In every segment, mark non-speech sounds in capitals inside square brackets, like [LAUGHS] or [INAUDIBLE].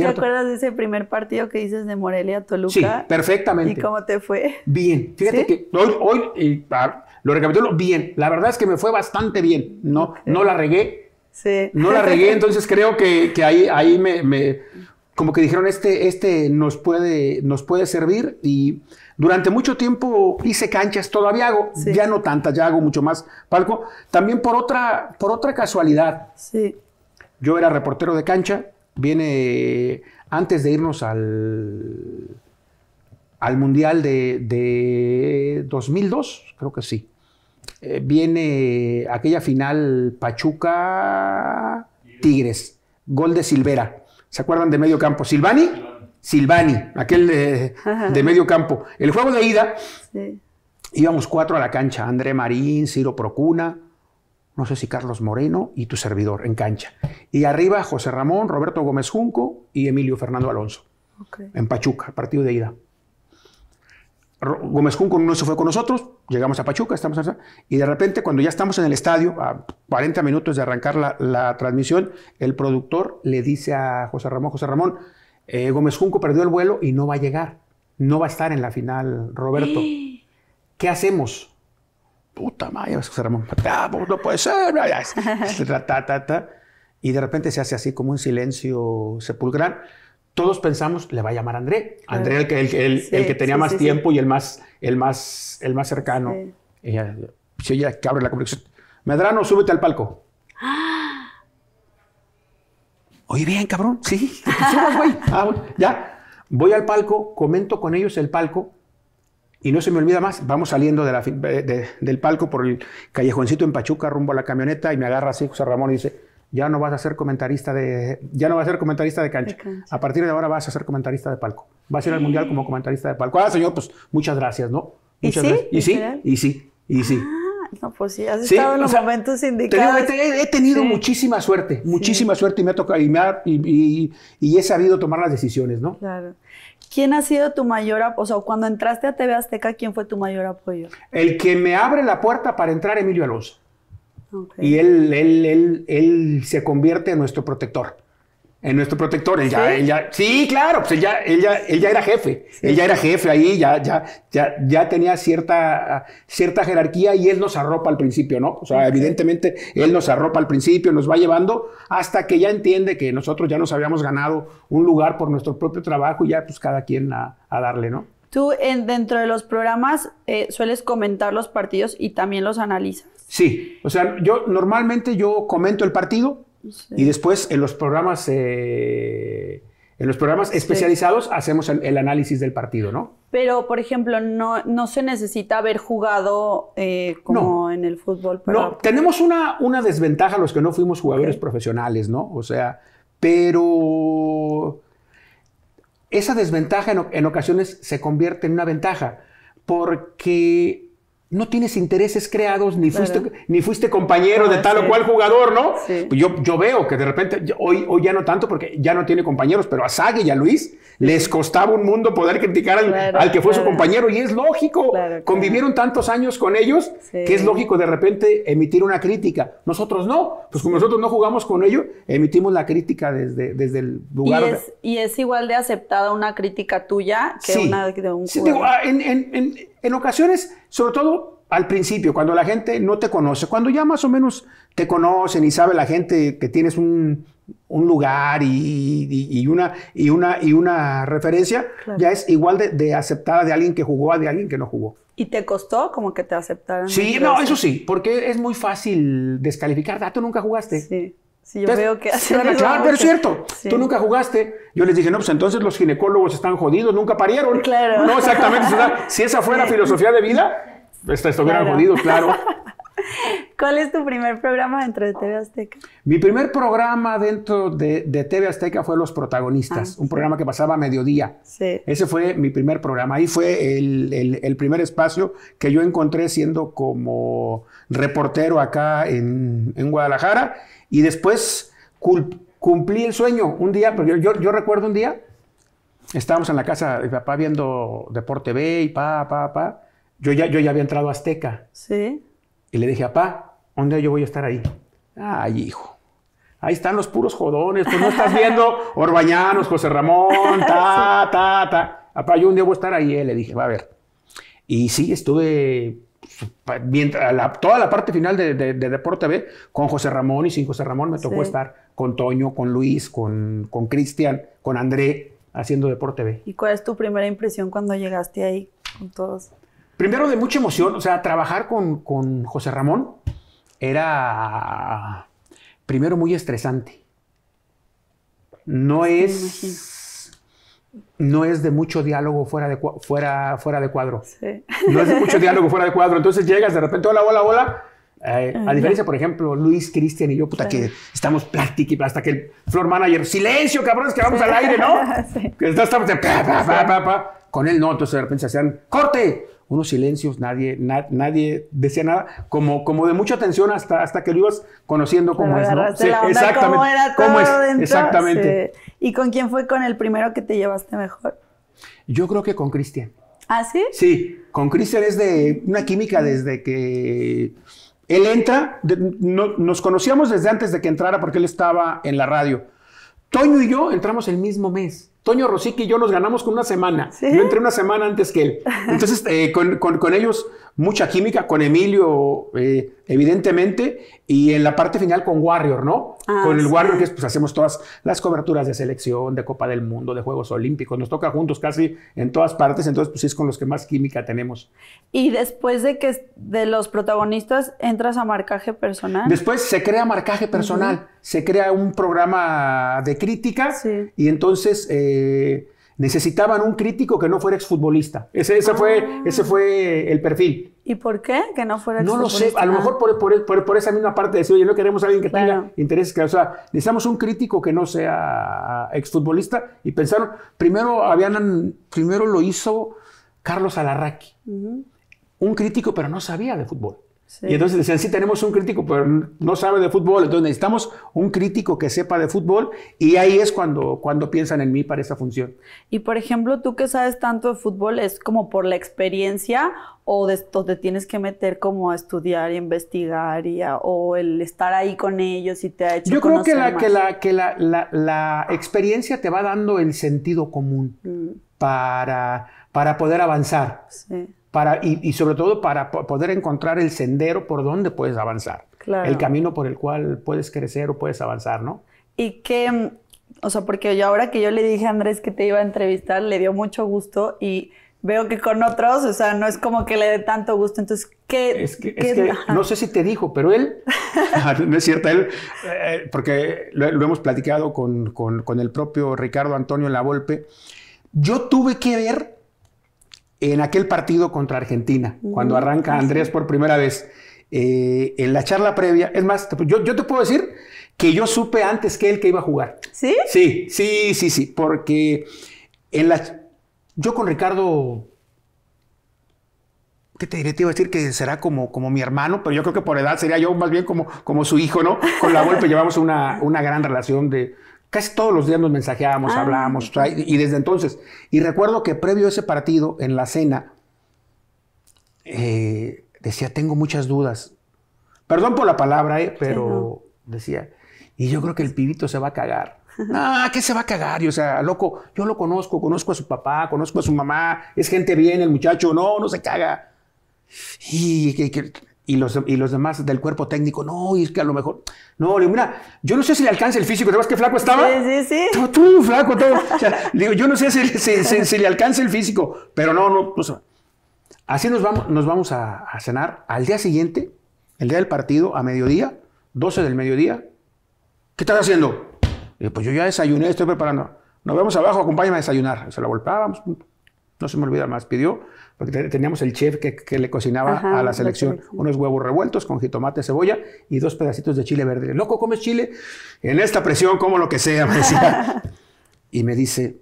¿Te acuerdas de ese primer partido que dices de Morelia a Toluca? Sí, perfectamente. ¿Y cómo te fue? Bien. Fíjate que hoy, hoy ah, lo recapitulo bien. La verdad es que me fue bastante bien. No, no la regué. Sí. No la regué, [LAUGHS] entonces creo que, ahí, ahí me, como que dijeron, este, este nos, puede, nos puede servir y durante mucho tiempo hice canchas, todavía hago, ya no tantas, ya hago mucho más palco. También por otra, por otra casualidad. Sí. Yo era reportero de cancha, viene antes de irnos al, al Mundial de, 2002, creo que sí. Eh, viene aquella final Pachuca Tigres, gol de Silvera. ¿Se acuerdan de medio campo? Silvani, Silvani, aquel de, medio campo. El juego de ida, íbamos cuatro a la cancha, André Marín, Ciro Procuna, no sé si Carlos Moreno y tu servidor en cancha. Y arriba José Ramón, Roberto Gómez Junco y Emilio Fernando Alonso. En Pachuca, partido de ida. Gómez Junco no se fue con nosotros, llegamos a Pachuca, estamos allá y de repente cuando ya estamos en el estadio, a 40 minutos de arrancar la, transmisión, el productor le dice a José Ramón, José Ramón, eh, Gómez Junco perdió el vuelo y no va a llegar, no va a estar en la final Roberto. [GASPS] ¿Qué hacemos? puta madre, José Ramón, ah, pues no puede ser, ta, y de repente se hace así como un silencio sepulcral. Todos pensamos, le va a llamar André. Ah, André, el que, el, que tenía más tiempo y el más, el más, el más cercano. Ella, ella, que abre la comunicación. Medrano, súbete al palco. ¡Ah! Oye, bien, cabrón. Sí, [LAUGHS] ah, ya. Voy al palco, comento con ellos el palco y no se me olvida más, vamos saliendo del palco por el callejoncito en Pachuca rumbo a la camioneta y me agarra así José Ramón y dice, ya no vas a ser comentarista de, ya no vas a ser comentarista de cancha. A partir de ahora vas a ser comentarista de palco. Vas a ir al mundial como comentarista de palco. Ah, señor, pues muchas gracias, ¿no? Muchas ¿Y sí? Gracias. ¿Y, sí? ¿Y sí? Y sí. No, pues sí, has estado en los momentos indicados. he, tenido muchísima suerte, muchísima suerte y me ha tocado y, he sabido tomar las decisiones, ¿no? Claro. ¿Quién ha sido tu mayor apoyo? O sea, cuando entraste a TV Azteca, ¿quién fue tu mayor apoyo? El que me abre la puerta para entrar, Emilio Alonso. Y él, él se convierte en nuestro protector en nuestro protector. Él ya, ¿Sí? claro, pues él ya, era jefe. ella era jefe ahí, ya, ya, ya, ya tenía cierta, cierta jerarquía y él nos arropa al principio, ¿no? O sea, evidentemente él nos arropa al principio, nos va llevando hasta que ya entiende que nosotros ya nos habíamos ganado un lugar por nuestro propio trabajo y ya, pues cada quien a, darle, ¿no? Tú en, dentro de los programas eh, sueles comentar los partidos y también los analizas. Sí, o sea, yo normalmente yo comento el partido, y después en los programas, eh, en los programas especializados hacemos el, análisis del partido, ¿no? Pero, por ejemplo, no, no se necesita haber jugado eh, como en el fútbol. No, tenemos una, una desventaja los que no fuimos jugadores profesionales, ¿no? O sea, pero esa desventaja en ocasiones se convierte en una ventaja porque no tienes intereses creados, ni fuiste, ni fuiste compañero de ah, tal o cual jugador, ¿no? Pues yo, yo veo que de repente, hoy, hoy ya no tanto porque ya no tiene compañeros, pero a sagui y a Luis les costaba un mundo poder criticar al, que fue su compañero, y es lógico, convivieron tantos años con ellos, que es lógico de repente emitir una crítica. Nosotros no, pues como nosotros no jugamos con ellos, emitimos la crítica desde, desde el lugar. Y es, igual de aceptada una crítica tuya que una de un jugador. Ah, en en ocasiones, sobre todo al principio, cuando la gente no te conoce, cuando ya más o menos te conocen y sabe la gente que tienes un, lugar y, una, y, una, y una referencia, ya es igual de, de, aceptada de alguien que jugó a de alguien que no jugó. ¿Y te costó como que te aceptaran? Sí, no, eso sí, porque es muy fácil descalificar. dato nunca jugaste. Sí. Si yo veo que claro, pero es cierto. Tú nunca jugaste. Yo les dije, no, pues entonces los ginecólogos están jodidos, nunca parieron. Claro. No, exactamente. si esa fuera [LAUGHS] filosofía de vida, estuvieran claro. jodidos, claro. [LAUGHS] ¿Cuál es tu primer programa dentro de TV Azteca? Mi primer programa dentro de, TV Azteca fue Los Protagonistas, ah, un programa que pasaba a mediodía. Ese fue mi primer programa. Ahí fue el, primer espacio que yo encontré siendo como reportero acá en, Guadalajara. Y después cumplí el sueño un día, porque yo, yo recuerdo un día, estábamos en la casa de papá viendo Deporte B y pa, pa, pa. Yo ya, yo ya había entrado a Azteca. Sí. Y le dije, papá, ¿dónde yo voy a estar ahí? Ay, hijo. Ahí están los puros jodones, pues no estás viendo [LAUGHS] Orbañanos, José Ramón, ta, ta, ta. Papá, yo un día voy a estar ahí, eh", le dije, va a ver. Y sí, estuve mientras, pues, toda la parte final de, de, Deporte B con José Ramón y sin José Ramón me tocó estar con Toño, con Luis, con Cristian, con, con André haciendo Deporte B. ¿Y cuál es tu primera impresión cuando llegaste ahí con todos? primero de mucha emoción, o sea, trabajar con, José Ramón era primero muy estresante. No es, no es de mucho diálogo fuera de, fuera, fuera de cuadro. No es de mucho diálogo fuera de cuadro. Entonces llegas de repente, hola, hola, hola. Eh, a diferencia, por ejemplo, Luis, Cristian y yo, puta, que estamos plástico hasta que el floor manager, silencio, cabrones, que vamos al aire, ¿no? [LAUGHS] Que estamos de pa, Con él no, entonces de repente se hacían, corte, unos silencios, nadie, nadie decía nada, como, como de mucha atención hasta, hasta que lo ibas conociendo como es, ¿no? exactamente. Cómo era todo exactamente. ¿Y con quién fue con el primero que te llevaste mejor? Yo creo que con Cristian. ¿Ah, sí? Sí, con Cristian es de una química desde que él entra, nos conocíamos desde antes de que entrara porque él estaba en la radio. Toño y yo entramos el mismo mes. Toño Rosique y yo nos ganamos con una semana. Yo entré una semana antes que él. [LAUGHS] Entonces, eh, con, ellos, mucha química, con Emilio, eh, evidentemente, y en la parte final con Warrior, ¿no? Ah, con el Warrior, que pues, hacemos todas las coberturas de selección, de Copa del Mundo, de Juegos Olímpicos. Nos toca juntos casi en todas partes. Entonces, pues es con los que más química tenemos. Y después de que de los protagonistas entras a marcaje personal. Después se crea marcaje personal. Se crea un programa de crítica. Y entonces. Eh, eh, necesitaban un crítico que no fuera exfutbolista. Ese, fue, ah. ese fue el perfil. ¿Y por qué que no fuera No lo sé, a lo mejor por, esa misma parte de decir, oye, no queremos a alguien que tenga intereses que, o sea, necesitamos un crítico que no sea exfutbolista y pensaron, primero habían, primero lo hizo Carlos Alarraqui, un crítico pero no sabía de fútbol. Y entonces decían, sí, tenemos un crítico, pero no sabe de fútbol, entonces necesitamos un crítico que sepa de fútbol y ahí es cuando, cuando piensan en mí para esa función. Y por ejemplo, tú que sabes tanto de fútbol, ¿es como por la experiencia o de, te tienes que meter como a estudiar y investigar o el estar ahí con ellos y te ha hecho Yo creo que, la, que, la, que la, la, experiencia te va dando el sentido común mm. para, para poder avanzar. Sí y, sobre todo para poder encontrar el sendero por donde puedes avanzar, el camino por el cual puedes crecer o puedes avanzar, ¿no? Y que, o sea, porque yo ahora que yo le dije a Andrés que te iba a entrevistar, le dio mucho gusto y veo que con otros, o sea, no es como que le dé tanto gusto. Entonces, ¿qué? que, no sé si te dijo, pero él, [LAUGHS] [LAUGHS] no es cierto, él, eh, porque lo, hemos platicado con, con el propio Ricardo Antonio La Volpe yo tuve que ver en aquel partido contra Argentina, cuando arranca Andrés por primera vez. Eh, en la charla previa, es más, yo, te puedo decir que yo supe antes que él que iba a jugar. ¿Sí? Sí, sí, sí, sí, porque en yo con Ricardo ¿Qué te diré? Te iba a decir que será como, como mi hermano, pero yo creo que por edad sería yo más bien como, como su hijo, ¿no? Con la golpe [LAUGHS] llevamos una gran relación de, Casi todos los días nos mensajeábamos, ah, hablábamos, y desde entonces. Y recuerdo que previo a ese partido, en la cena, eh, decía, tengo muchas dudas. Perdón por la palabra, eh, pero decía, y yo creo que el pibito se va a cagar. Ah, ¿qué se va a cagar? Y, o sea, loco, yo lo conozco, conozco a su papá, conozco a su mamá, es gente bien el muchacho, no, no se caga. Y que, y los, y los demás del cuerpo técnico, no, y es que a lo mejor. No, digo, mira, yo no sé si le alcanza el físico, ¿te qué flaco estaba? Sí, sí, sí. Tú, flaco, todo. digo, yo no sé si, le alcanza el físico, pero no, no, no pues, Así nos vamos, nos vamos a, cenar al día siguiente, el día del partido, a mediodía, 12 del mediodía. ¿Qué estás haciendo? pues yo ya desayuné, estoy preparando. Nos vemos abajo, acompáñame a desayunar. Se la golpeábamos no se me olvida más, pidió, porque teníamos el chef que, le cocinaba a la selección unos huevos revueltos con jitomate, cebolla y dos pedacitos de chile verde. Loco, ¿comes chile? En esta presión, como lo que sea, me decía. [LAUGHS] y me dice,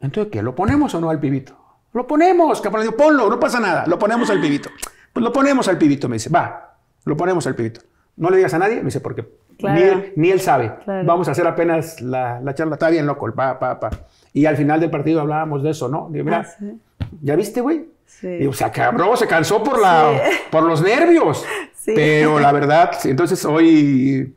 ¿entonces qué? ¿Lo ponemos o no al pibito? Lo ponemos, cabrón, ponlo, no pasa nada, lo ponemos al pibito. Pues lo ponemos al pibito, me dice, va, lo ponemos al pibito. No le digas a nadie, me dice, qué? Ni, él, sabe. Vamos a hacer apenas la, charla. Está bien loco, pa, pa, Y al final del partido hablábamos de eso, ¿no? Digo, mira, ah, ¿ya viste, güey? Sí. O se cabrón, se cansó por, la, por los nervios. [LAUGHS] Pero la verdad, entonces hoy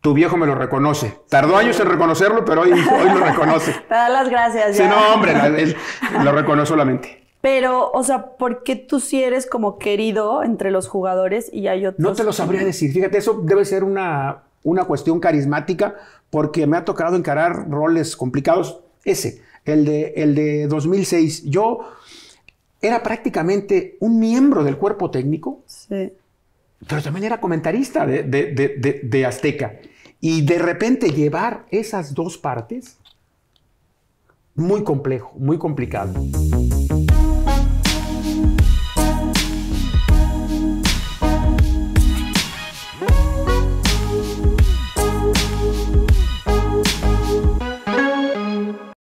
tu viejo me lo reconoce. Tardó años en reconocerlo, pero hoy, hoy lo reconoce. [LAUGHS] Te da las gracias. Sí, no, hombre, él lo reconoce solamente. Pero, o sea, ¿por qué tú sí eres como querido entre los jugadores y hay otros? No te lo sabría decir. Fíjate, eso debe ser una, cuestión carismática porque me ha tocado encarar roles complicados. Ese, el de, el de 2006. Yo era prácticamente un miembro del cuerpo técnico, sí. pero también era comentarista de, de, Azteca. Y de repente llevar esas dos partes, muy complejo, muy complicado.